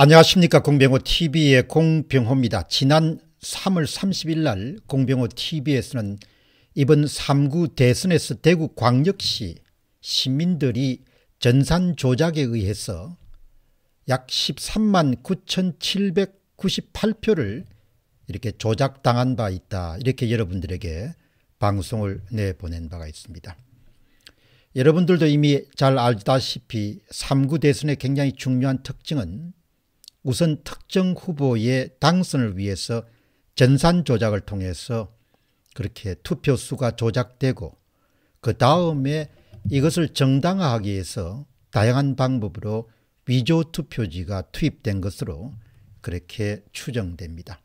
안녕하십니까 공병호 TV의 공병호입니다. 지난 3월 30일 날 공병호 TV에서는 이번 3구 대선에서 대구 광역시 시민들이 전산 조작에 의해서 약 13만 9,798표를 이렇게 조작당한 바 있다. 이렇게 여러분들에게 방송을 내보낸 바가 있습니다. 여러분들도 이미 잘 알다시피 3구 대선의 굉장히 중요한 특징은 우선 특정 후보의 당선을 위해서 전산 조작을 통해서 그렇게 투표수가 조작되고 그 다음에 이것을 정당화하기 위해서 다양한 방법으로 위조 투표지가 투입된 것으로 그렇게 추정됩니다.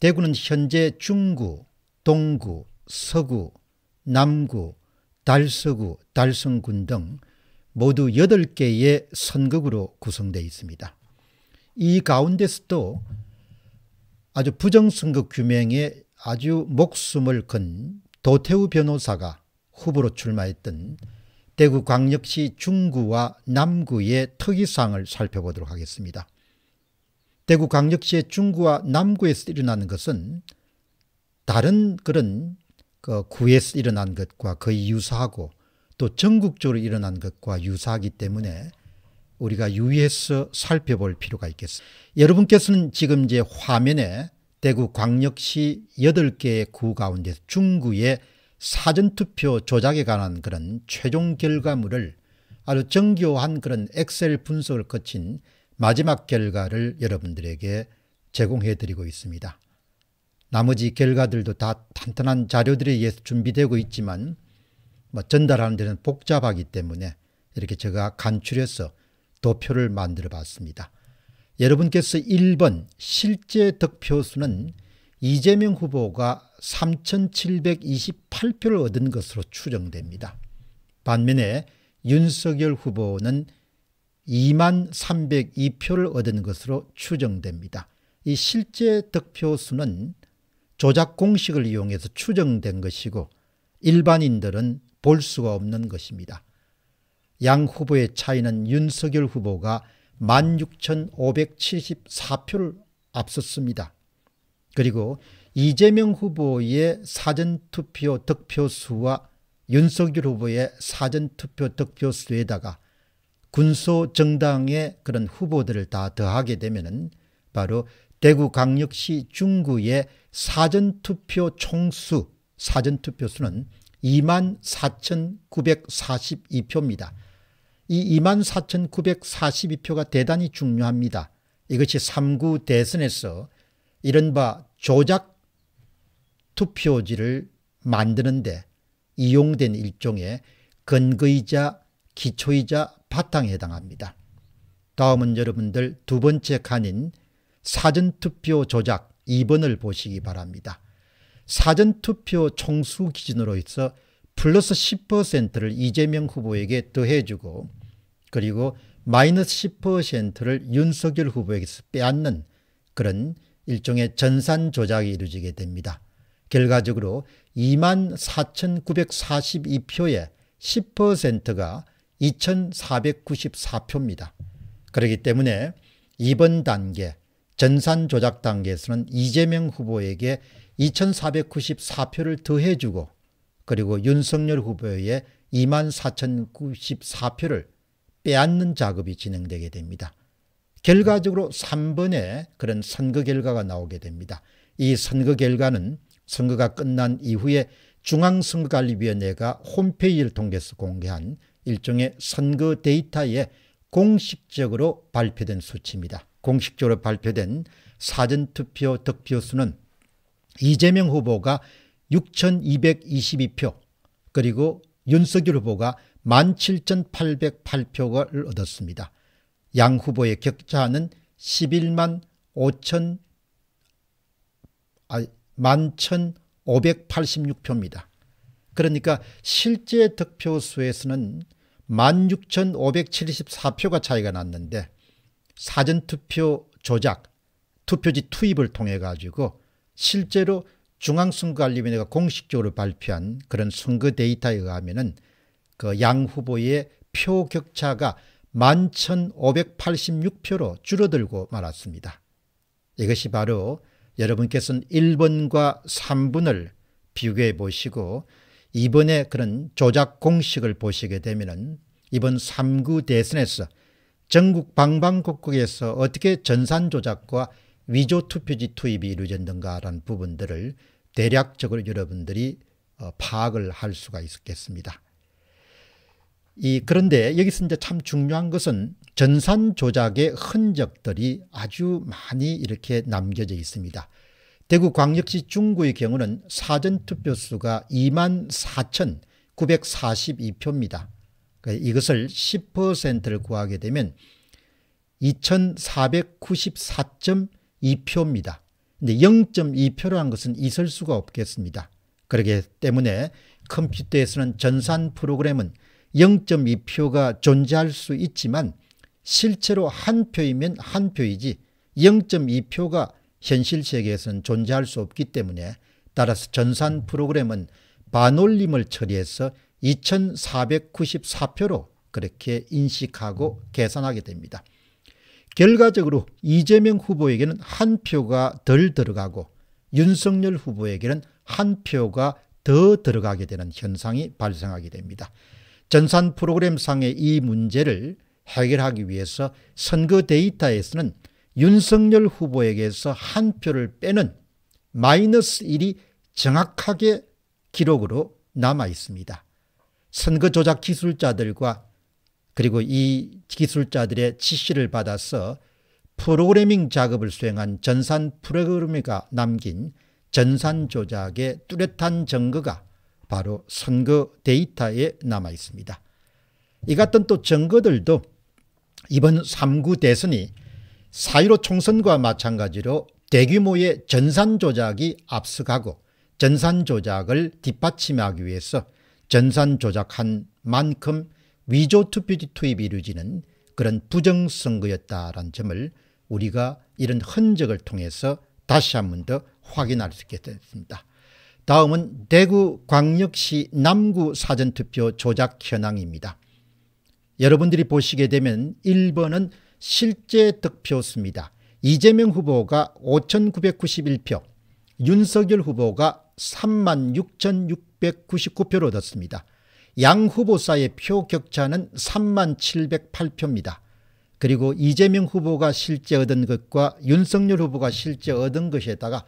대구는 현재 중구, 동구, 서구, 남구, 달서구, 달성군 등 모두 8개의 선거구로 구성되어 있습니다. 이 가운데서도 아주 부정선거 규명에 아주 목숨을 건 도태우 변호사가 후보로 출마했던 대구광역시 중구와 남구의 특이사항을 살펴보도록 하겠습니다. 대구광역시의 중구와 남구에서 일어나는 것은 다른 그런 그 구에서 일어난 것과 거의 유사하고 또 전국적으로 일어난 것과 유사하기 때문에 우리가 유의해서 살펴볼 필요가 있겠습니다. 여러분께서는 지금 제 화면에 대구 광역시 8개의 구 가운데 중구의 사전투표 조작에 관한 그런 최종 결과물을 아주 정교한 그런 엑셀 분석을 거친 마지막 결과를 여러분들에게 제공해 드리고 있습니다. 나머지 결과들도 다 탄탄한 자료들에 의해서 준비되고 있지만 뭐 전달하는 데는 복잡하기 때문에 이렇게 제가 간추려서 도표를 만들어 봤습니다. 여러분께서 1번 실제 득표수는 이재명 후보가 3,728표를 얻은 것으로 추정됩니다. 반면에 윤석열 후보는 2 302표를 얻은 것으로 추정됩니다. 이 실제 득표수는 조작 공식을 이용해서 추정된 것이고 일반인들은 볼 수가 없는 것입니다. 양 후보의 차이는 윤석열 후보가 16,574표를 앞섰습니다. 그리고 이재명 후보의 사전투표 득표수와 윤석열 후보의 사전투표 득표수에다가 군소정당의 그런 후보들을 다 더하게 되면 바로 대구광역시 중구의 사전투표 총수 사전투표수는 24,942표입니다. 이 24,942표가 대단히 중요합니다. 이것이 3구 대선에서 이른바 조작 투표지를 만드는데 이용된 일종의 근거이자 기초이자 바탕에 해당합니다. 다음은 여러분들 두 번째 칸인 사전투표 조작 2번을 보시기 바랍니다. 사전투표 총수 기준으로 해서 플러스 10%를 이재명 후보에게 더해주고 그리고 마이너스 10%를 윤석열 후보에게서 빼앗는 그런 일종의 전산 조작이 이루어지게 됩니다. 결과적으로 24,942표에 10%가 2,494표입니다. 그렇기 때문에 이번 단계 전산 조작 단계에서는 이재명 후보에게 2,494표를 더해주고 그리고 윤석열 후보의 24,094표를 빼앗는 작업이 진행되게 됩니다. 결과적으로 3번의 그런 선거 결과가 나오게 됩니다. 이 선거 결과는 선거가 끝난 이후에 중앙선거관리위원회가 홈페이지를 통해서 공개한 일종의 선거 데이터에 공식적으로 발표된 수치입니다. 공식적으로 발표된 사전투표 득표 수는 이재명 후보가 6,222표 그리고 윤석열 후보가 17,808표를 얻었습니다. 양 후보의 격차는 11만 5천 아, 1 5 8 6표입니다 그러니까 실제 득표수에서는 16,574표가 차이가 났는데 사전투표 조작, 투표지 투입을 통해 가지고 실제로 중앙선거관리위원회가 공식적으로 발표한 그런 선거 데이터에 의하면 그양 후보의 표 격차가 11,586표로 줄어들고 말았습니다. 이것이 바로 여러분께서는 1번과 3분을 비교해 보시고 이번에 그런 조작 공식을 보시게 되면 이번 3구 대선에서 전국 방방곡곡에서 어떻게 전산 조작과 위조 투표지 투입이 이루어졌는가라는 부분들을 대략적으로 여러분들이 어, 파악을 할 수가 있겠습니다. 이 그런데 여기서 이제 참 중요한 것은 전산 조작의 흔적들이 아주 많이 이렇게 남겨져 있습니다. 대구 광역시 중구의 경우는 사전투표수가 2만 4,942표입니다. 그러니까 이것을 10%를 구하게 되면 2,494.2표입니다. 근데 0.2표로 한 것은 있을 수가 없겠습니다. 그렇기 때문에 컴퓨터에서는 전산 프로그램은 0.2표가 존재할 수 있지만 실제로 한 표이면 한 표이지 0.2표가 현실 세계에서는 존재할 수 없기 때문에 따라서 전산 프로그램은 반올림을 처리해서 2494표로 그렇게 인식하고 계산하게 됩니다. 결과적으로 이재명 후보에게는 한 표가 덜 들어가고 윤석열 후보에게는 한 표가 더 들어가게 되는 현상이 발생하게 됩니다. 전산 프로그램상의 이 문제를 해결하기 위해서 선거 데이터에서는 윤석열 후보에게서 한 표를 빼는 마이너스 1이 정확하게 기록으로 남아 있습니다. 선거 조작 기술자들과 그리고 이 기술자들의 지시를 받아서 프로그래밍 작업을 수행한 전산 프로그래머 남긴 전산 조작의 뚜렷한 증거가 바로 선거 데이터에 남아 있습니다. 이 같은 또 증거들도 이번 3구 대선이 4.15 총선과 마찬가지로 대규모의 전산 조작이 앞서가고 전산 조작을 뒷받침하기 위해서 전산 조작한 만큼 위조 투표지 투입이 이루어지는 그런 부정선거였다라는 점을 우리가 이런 흔적을 통해서 다시 한 번 더 확인할 수 있게 됐습니다. 다음은 대구 광역시 남구 사전투표 조작 현황입니다. 여러분들이 보시게 되면 1번은 실제 득표수입니다. 이재명 후보가 5,991표, 윤석열 후보가 36,699표를 얻었습니다. 양 후보 사이의 표 격차는 3708표입니다. 그리고 이재명 후보가 실제 얻은 것과 윤석열 후보가 실제 얻은 것에다가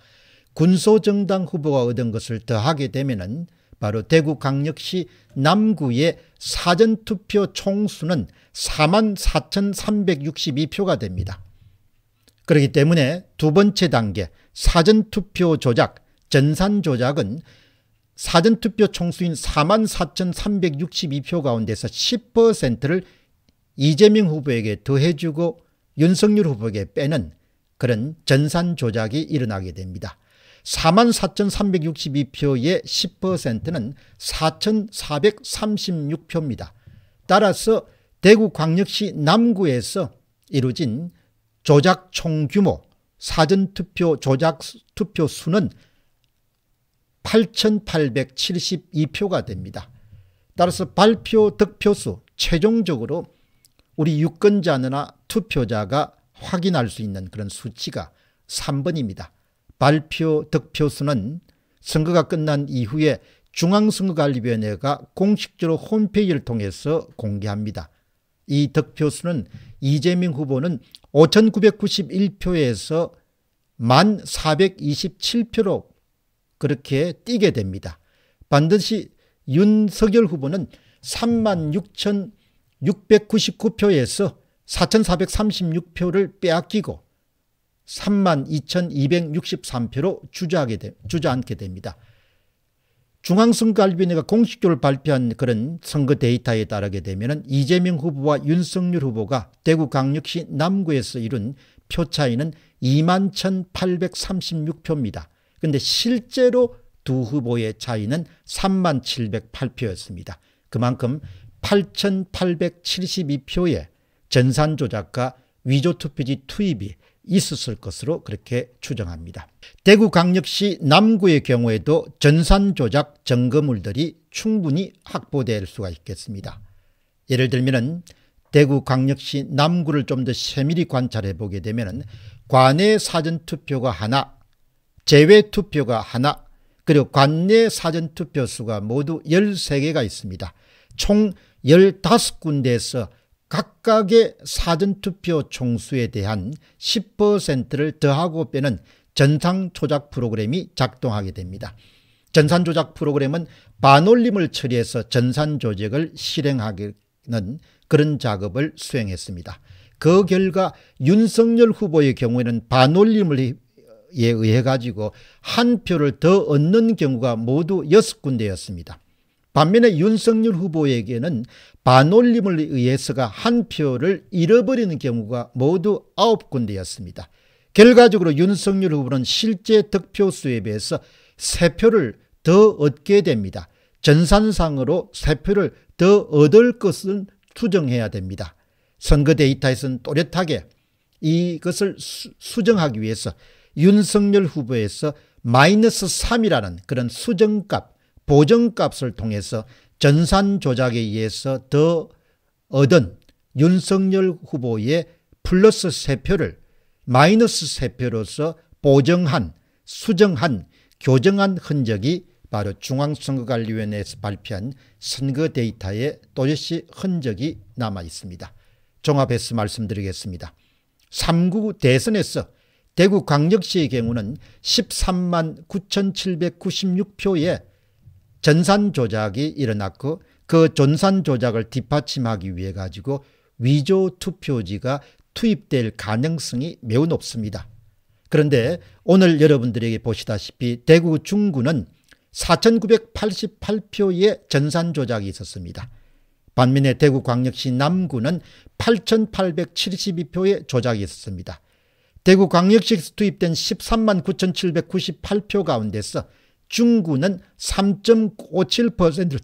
군소정당 후보가 얻은 것을 더하게 되면 바로 대구 강력시 남구의 사전투표 총수는 4만 4,362표가 됩니다. 그렇기 때문에 두 번째 단계 사전투표 조작, 전산 조작은 사전투표 총수인 4만 4,362표 가운데서 10%를 이재명 후보에게 더해주고 윤석열 후보에게 빼는 그런 전산 조작이 일어나게 됩니다. 44,362표의 10%는 4,436표입니다. 따라서 대구 광역시 남구에서 이루어진 조작 총규모 사전투표 조작 투표 수는 8,872표가 됩니다. 따라서 발표 득표수 최종적으로 우리 유권자나 투표자가 확인할 수 있는 그런 수치가 3번입니다. 발표 득표수는 선거가 끝난 이후에 중앙선거관리위원회가 공식적으로 홈페이지를 통해서 공개합니다. 이 득표수는 이재명 후보는 5,991표에서 1,427표로 그렇게 뛰게 됩니다. 반드시 윤석열 후보는 36,699표에서 4,436표를 빼앗기고 32,263표로 주저하게 되, 주저앉게 됩니다. 중앙선거관리위원회가 공식적으로 발표한 그런 선거 데이터에 따르게 되면 이재명 후보와 윤석열 후보가 대구 강력시 남구에서 이룬 표 차이는 2만 1,836표입니다. 그런데 실제로 두 후보의 차이는 3만 708표였습니다. 그만큼 8,872표의 전산조작과 위조투표지 투입이 있었을 것으로 그렇게 추정합니다. 대구 강력시 남구의 경우에도 전산 조작 점거물들이 충분히 확보될 수가 있겠습니다. 예를 들면 대구 강력시 남구를 좀 더 세밀히 관찰해 보게 되면 관내 사전투표가 하나, 재외투표가 하나, 그리고 관내 사전투표 수가 모두 13개가 있습니다. 총 15군데에서 각각의 사전투표 총수에 대한 10%를 더하고 빼는 전산조작 프로그램이 작동하게 됩니다. 전산조작 프로그램은 반올림을 처리해서 전산조작을 실행하는 그런 작업을 수행했습니다. 그 결과 윤석열 후보의 경우에는 반올림에 의해 가지고 한 표를 더 얻는 경우가 모두 여 군데였습니다. 반면에 윤석열 후보에게는 반올림을 의해서가 한 표를 잃어버리는 경우가 모두 9군데였습니다. 결과적으로 윤석열 후보는 실제 득표수에 비해서 3표를 더 얻게 됩니다. 전산상으로 3표를 더 얻을 것은 추정해야 됩니다. 선거 데이터에서는 또렷하게 이것을 수, 정하기 위해서 윤석열 후보에서 마이너스 3이라는 그런 수정값, 보정값을 통해서 전산 조작에 의해서 더 얻은 윤석열 후보의 플러스 세표를 마이너스 세표로서 보정한 수정한 교정한 흔적이 바로 중앙선거관리위원회에서 발표한 선거 데이터에 또렷이 흔적이 남아 있습니다. 종합해서 말씀드리겠습니다. 3구 대선에서 대구 광역시의 경우는 13만 9,796표의 전산 조작이 일어났고 그 전산 조작을 뒷받침하기 위해 가지고 위조 투표지가 투입될 가능성이 매우 높습니다. 그런데 오늘 여러분들에게 보시다시피 대구 중구는 4,988표의 전산 조작이 있었습니다. 반면에 대구광역시 남구는 8,872표의 조작이 있었습니다. 대구광역시에서 투입된 13만 9,798표 가운데서 중구는 3.57%를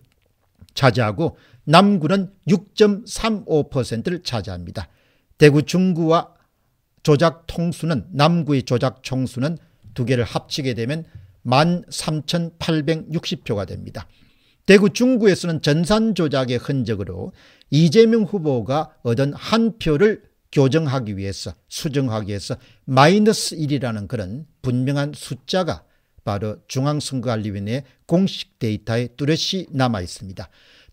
차지하고 남구는 6.35%를 차지합니다. 대구 중구와 조작 통수는 남구의 조작 총수는 두 개를 합치게 되면 13,860표가 됩니다. 대구 중구에서는 전산 조작의 흔적으로 이재명 후보가 얻은 한 표를 교정하기 위해서 수정하기 위해서 마이너스 1이라는 그런 분명한 숫자가 바로 중앙선거관리위원회 공식 데이터에 뚜렷이 남아 있습니다.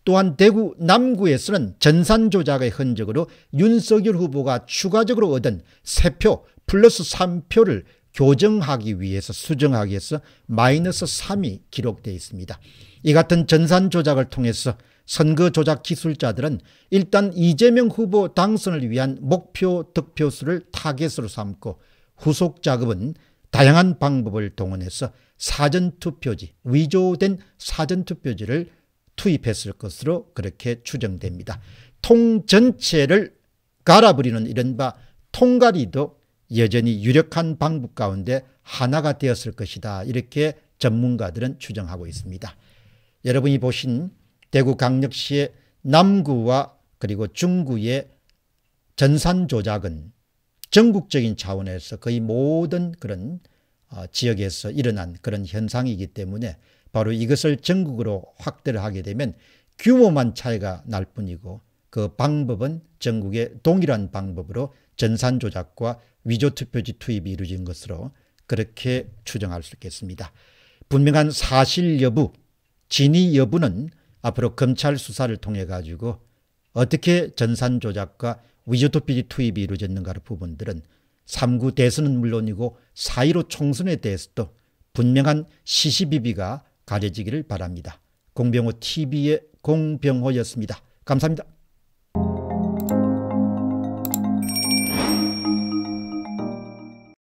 또한 대구 남구에서는 전산 조작의 흔적으로 윤석열 후보가 추가적으로 얻은 3표 플러스 3표를 교정하기 위해서 수정하기 위해서 마이너스 3이 기록되어 있습니다. 이 같은 전산 조작을 통해서 선거 조작 기술자들은 일단 이재명 후보 당선을 위한 목표 득표수를 타겟으로 삼고 후속 작업은 다양한 방법을 동원해서 사전투표지, 위조된 사전투표지를 투입했을 것으로 그렇게 추정됩니다. 통 전체를 갈아버리는 이른바 통갈이도 여전히 유력한 방법 가운데 하나가 되었을 것이다. 이렇게 전문가들은 추정하고 있습니다. 여러분이 보신 대구 강력시의 남구와 그리고 중구의 전산 조작은 전국적인 차원에서 거의 모든 그런 어, 지역에서 일어난 그런 현상이기 때문에 바로 이것을 전국으로 확대를 하게 되면 규모만 차이가 날 뿐이고 그 방법은 전국의 동일한 방법으로 전산 조작과 위조 투표지 투입이 이루어진 것으로 그렇게 추정할 수 있겠습니다. 분명한 사실 여부, 진위 여부는 앞으로 검찰 수사를 통해 가지고 어떻게 전산 조작과 위조토피 투입이 이루어졌는가를 부분들은 3구 대선은 물론이고 4.15 총선에 대해서도 분명한 시시비비가 가려지기를 바랍니다. 공병호 TV의 공병호였습니다. 감사합니다.